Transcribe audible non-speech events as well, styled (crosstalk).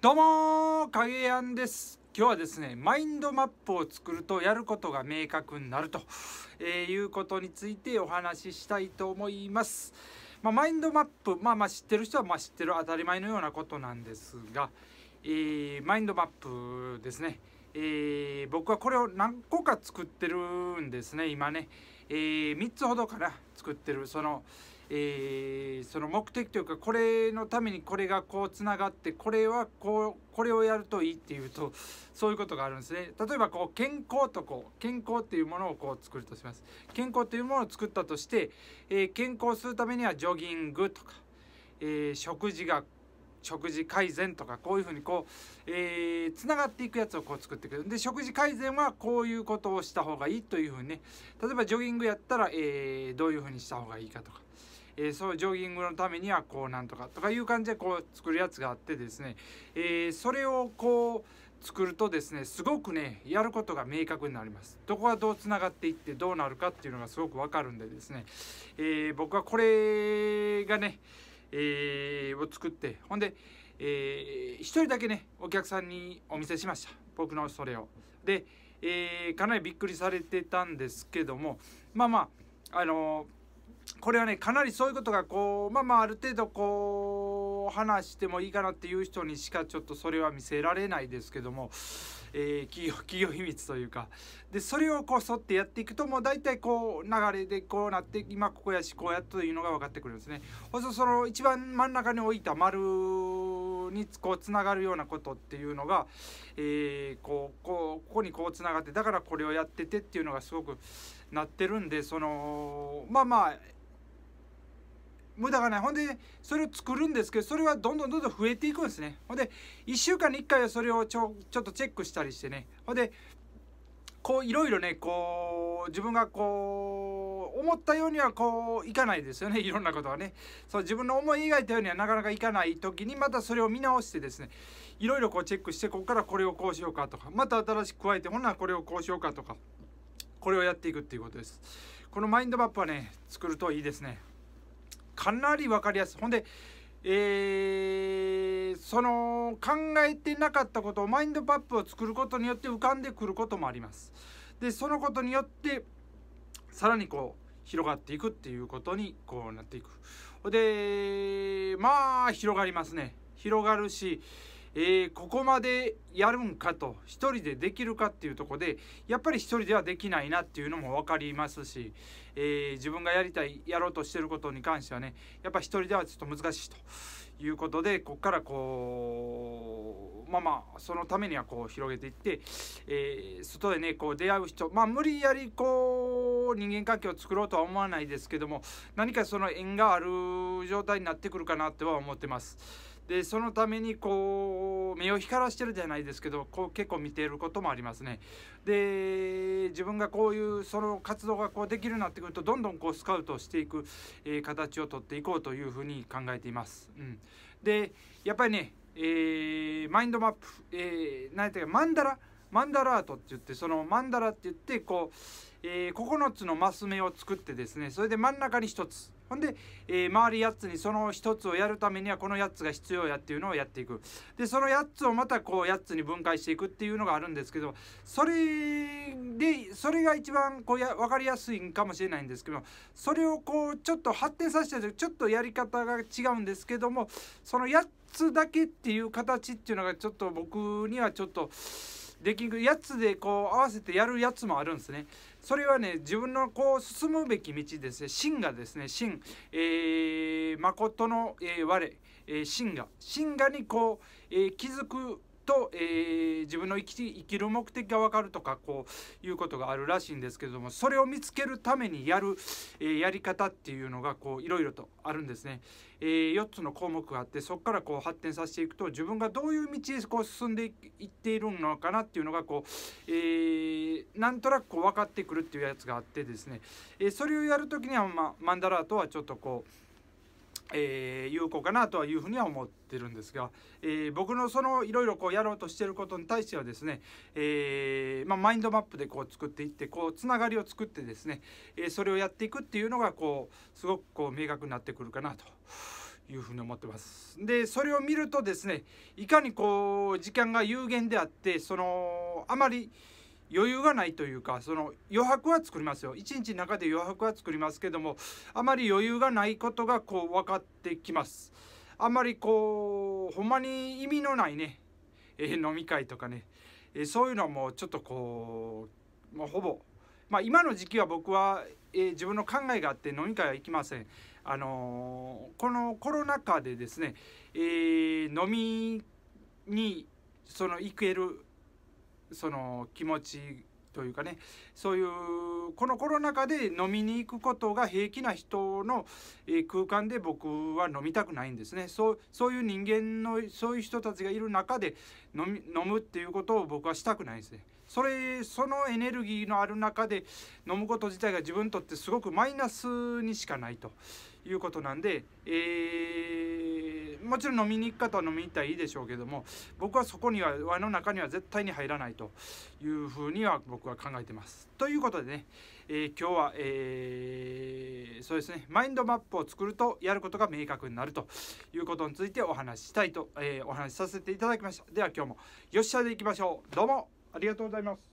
どうも影やんです今日はですねマインドマップを作るとやることが明確になると、えー、いうことについてお話ししたいと思います、まあ、マインドマップ、まあ、まあ知ってる人はまあ知ってる当たり前のようなことなんですが、えー、マインドマップですね、えー、僕はこれを何個か作ってるんですね今ね、え3つほどかな作ってるその、えー、その目的というかこれのためにこれがこうつながってこれはこうこれをやるといいっていうとそういうことがあるんですね例えばこう健康とこう健康っていうものをこう作るとします健康というものを作ったとして、えー、健康するためにはジョギングとか、えー、食事が食事改善とかこういうふうにこう、えー、つながっていくやつをこう作ってくるで食事改善はこういうことをした方がいいというふうにね例えばジョギングやったら、えー、どういうふうにした方がいいかとかえー、そうジョギングのためにはこうなんとかとかいう感じでこう作るやつがあってですね、えー、それをこう作るとですねすごくねやることが明確になりますどこがどうつながっていってどうなるかっていうのがすごくわかるんでですね、えー、僕はこれがね、えー、を作ってほんで、えー、1人だけねお客さんにお見せしました僕のそれをで、えー、かなりびっくりされてたんですけどもまあまああのーこれはねかなりそういうことがこうまあまあある程度こう話してもいいかなっていう人にしかちょっとそれは見せられないですけども、えー、企業 (laughs) 企業秘密というかでそれをこう沿ってやっていくともう大体こう流れでこうなって今ここやしこうやというのが分かってくるんですね。そその一番真ん中に置いた丸につこうつながるようなことっていうのが、えー、こうこうここにこうつながってだからこれをやっててっていうのがすごくなってるんでそのまあまあ無駄がないほんでそれを作るんですけどそれはどんどんどんどん増えていくんですねほんで1週間に1回はそれをちょちょっとチェックしたりしてねほんでこういろいろねこう自分がこう思ったようにはこういかないですよねいろんなことはねそう自分の思い描いたようにはなかなかいかない時にまたそれを見直してですねいろいろこうチェックしてここからこれをこうしようかとかまた新しく加えてほんならこれをこうしようかとかこれをやっていくっていうことですこのマインドマップはね作るといいですねかなり分かりやすいほんでえー、その考えてなかったことをマインドマップを作ることによって浮かんでくることもありますでそのことによってさらにこう広がっていくっていうことにこうなっていくでまあ広がりますね広がるしえー、ここまでやるんかと1人でできるかっていうとこでやっぱり1人ではできないなっていうのも分かりますし、えー、自分がやりたいやろうとしてることに関してはねやっぱ1人ではちょっと難しいということでここからこうまあまあそのためにはこう広げていって、えー、外でねこう出会う人まあ無理やりこう人間関係を作ろうとは思わないですけども何かその縁がある状態になってくるかなっては思ってます。でそのためにこう目を光らしてるじゃないですけどこう結構見ていることもありますね。で自分がこういうその活動がこうできるようになってくるとどんどんこうスカウトしていく、えー、形をとっていこうというふうに考えています。うん、でやっぱりね、えー、マインドマップ、えー、何ていうかマンダラマンダラートって言ってそのマンダラって言ってこう、えー、9つのマス目を作ってですねそれで真ん中に1つほんで、えー、り8つにその1つをやるためにはこの8つが必要やっていうのをやっていくでその8つをまたこう8つに分解していくっていうのがあるんですけどそれでそれが一番こうや分かりやすいんかもしれないんですけどそれをこうちょっと発展させて時、ちょっとやり方が違うんですけどもその8つだけっていう形っていうのがちょっと僕にはちょっと。できるくやつでこう合わせてやるやつもあるんですねそれはね自分のこう進むべき道ですね真がですね真、えー、誠の、えー、我、えー、真が真がにこう、えー、気づくと、えー、自分の生き生きる目的が分かるとかこういうことがあるらしいんですけどもそれを見つけるためにやる、えー、やり方っていうのがこういろいろとあるんですね。えー、4つの項目があってそこからこう発展させていくと自分がどういう道へこう進んでいっているのかなっていうのがこう、えー、なんとなくこう分かってくるっていうやつがあってですね、えそれをやる時には、まあ、マンダラートはちょっとこう。えー、有効かなとはいうふうには思ってるんですが、えー、僕のそのいろいろこうやろうとしてることに対してはですね、えーまあ、マインドマップでこう作っていってこうつながりを作ってですね、えー、それをやっていくっていうのがこうすごくこう明確になってくるかなと。いうふうに思ってます。で、それを見るとですね、いかにこう時間が有限であって、そのあまり、余裕がないというかその余白は作りますよ一日の中で余白は作りますけどもあまり余裕がないことがこう分かってきますあまりこうほんまに意味のないね、えー、飲み会とかね、えー、そういうのもちょっとこう、まあ、ほぼまあ、今の時期は僕は、えー、自分の考えがあって飲み会は行きません。あのー、このコロナ禍でですね、えー、飲みにその行けるその気持ちというかねそういうこのコロナ禍で飲みに行くことが平気な人の空間で僕は飲みたくないんですねそうそういう人間のそういう人たちがいる中で飲み飲むっていうことを僕はしたくないですねそれそのエネルギーのある中で飲むこと自体が自分にとってすごくマイナスにしかないということなんで、えーもちろん飲みに行く方は飲みに行ったらいいでしょうけども僕はそこには輪の中には絶対に入らないというふうには僕は考えてます。ということでね、えー、今日は、えー、そうですねマインドマップを作るとやることが明確になるということについてお話ししたいと、えー、お話しさせていただきました。では今日もよっしゃでいきましょう。どうもありがとうございます。